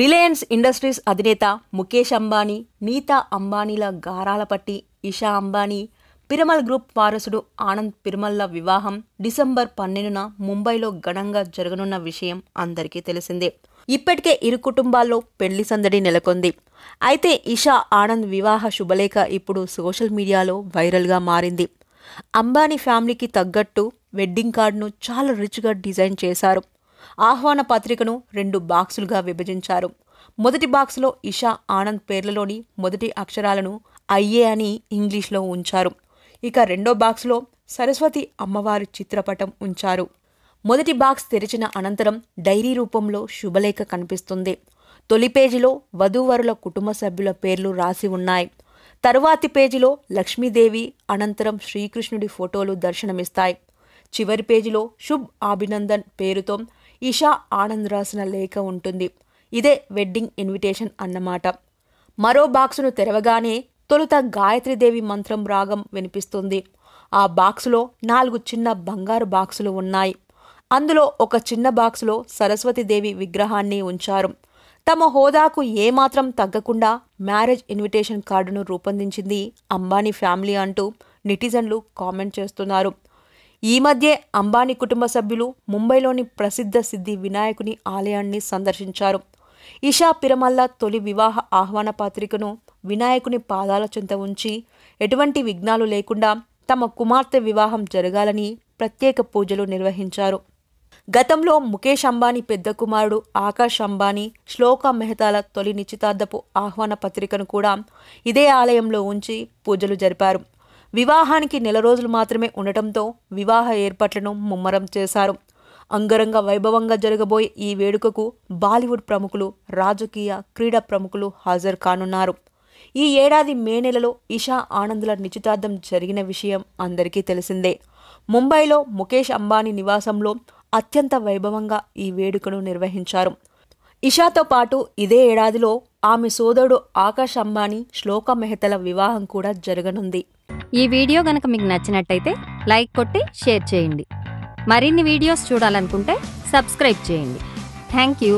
Reliance industries అధినేత ముఖేష్ అంబానీ నీతా అంబానీల గారాల పట్టి ఇషా అంబానీ పిరమల్ గ్రూప్ వారసుడు ఆనంద్ పిరమల్ల వివాహం డిసెంబర్ పన్నెండున ముంబైలో ఘనంగా జరగనున్న విషయం అందరికీ తెలిసిందే ఇప్పటికే ఇరు కుటుంబాల్లో పెళ్లి సందడి నెలకొంది అయితే ఇషా ఆనంద్ వివాహ శుభలేఖ ఇప్పుడు సోషల్ మీడియాలో వైరల్గా మారింది అంబానీ ఫ్యామిలీకి తగ్గట్టు వెడ్డింగ్ కార్డును చాలా రిచ్గా డిజైన్ చేశారు ఆహ్వాన పత్రికను రెండు బాక్సులుగా విభజించారు మొదటి బాక్సులో ఇషా ఆనంద్ పేర్లలోని మొదటి అక్షరాలను అయ్యే అని ఇంగ్లీష్లో ఉంచారు ఇక రెండో బాక్సులో సరస్వతి అమ్మవారి చిత్రపటం ఉంచారు మొదటి బాక్స్ తెరిచిన అనంతరం డైరీ రూపంలో శుభలేఖ కనిపిస్తుంది తొలి పేజీలో వధూవరుల కుటుంబ సభ్యుల పేర్లు రాసి ఉన్నాయి తరువాతి పేజీలో లక్ష్మీదేవి అనంతరం శ్రీకృష్ణుడి ఫోటోలు దర్శనమిస్తాయి చివరి పేజీలో శుభ్ అభినందన్ పేరుతో ఇషా ఆనంద్ రాసిన లేఖ ఉంటుంది ఇదే వెడ్డింగ్ ఇన్విటేషన్ అన్నమాట మరో బాక్సును తెరవగానే తొలుత గాయత్రీదేవి మంత్రం రాగం వినిపిస్తుంది ఆ బాక్సులో నాలుగు చిన్న బంగారు బాక్సులు ఉన్నాయి అందులో ఒక చిన్న బాక్సులో సరస్వతీదేవి విగ్రహాన్ని ఉంచారు తమ హోదాకు ఏమాత్రం తగ్గకుండా మ్యారేజ్ ఇన్విటేషన్ కార్డును రూపొందించింది అంబానీ ఫ్యామిలీ అంటూ నెటిజన్లు కామెంట్ చేస్తున్నారు ఈ మధ్యే అంబానీ కుటుంబ సభ్యులు ముంబైలోని ప్రసిద్ధ సిద్ధి వినాయకుని ఆలయాన్ని సందర్శించారు ఇషా పిరమల్ల తొలి వివాహ ఆహ్వాన పాత్రికను వినాయకుని పాదాల చెంత ఉంచి ఎటువంటి విఘ్నాలు లేకుండా తమ కుమార్తె వివాహం జరగాలని ప్రత్యేక పూజలు నిర్వహించారు గతంలో ముఖేష్ అంబానీ పెద్ద కుమారుడు ఆకాష్ అంబానీ శ్లోక మెహతాల తొలి నిశ్చితార్థపు ఆహ్వాన పత్రికను కూడా ఇదే ఆలయంలో ఉంచి పూజలు జరిపారు వివాహానికి నెల రోజులు మాత్రమే ఉండటంతో వివాహ ఏర్పాట్లను ముమ్మరం చేశారు అంగరంగ వైభవంగా జరగబోయే ఈ వేడుకకు బాలీవుడ్ ప్రముఖులు రాజకీయ క్రీడా ప్రముఖులు హాజరు కానున్నారు ఈ ఏడాది మే నెలలో ఇషా ఆనందుల నిశ్చితార్థం జరిగిన విషయం అందరికీ తెలిసిందే ముంబైలో ముఖేష్ అంబానీ నివాసంలో అత్యంత వైభవంగా ఈ వేడుకను నిర్వహించారు ఇషాతో పాటు ఇదే ఏడాదిలో ఆమె సోదరుడు ఆకాష్ అంబానీ శ్లోక మెహతల వివాహం కూడా జరగనుంది ఈ వీడియో గనక మీకు నచ్చినట్టయితే లైక్ కొట్టి షేర్ చేయండి మరిన్ని వీడియోస్ చూడాలనుకుంటే సబ్స్క్రైబ్ చేయండి థ్యాంక్ యూ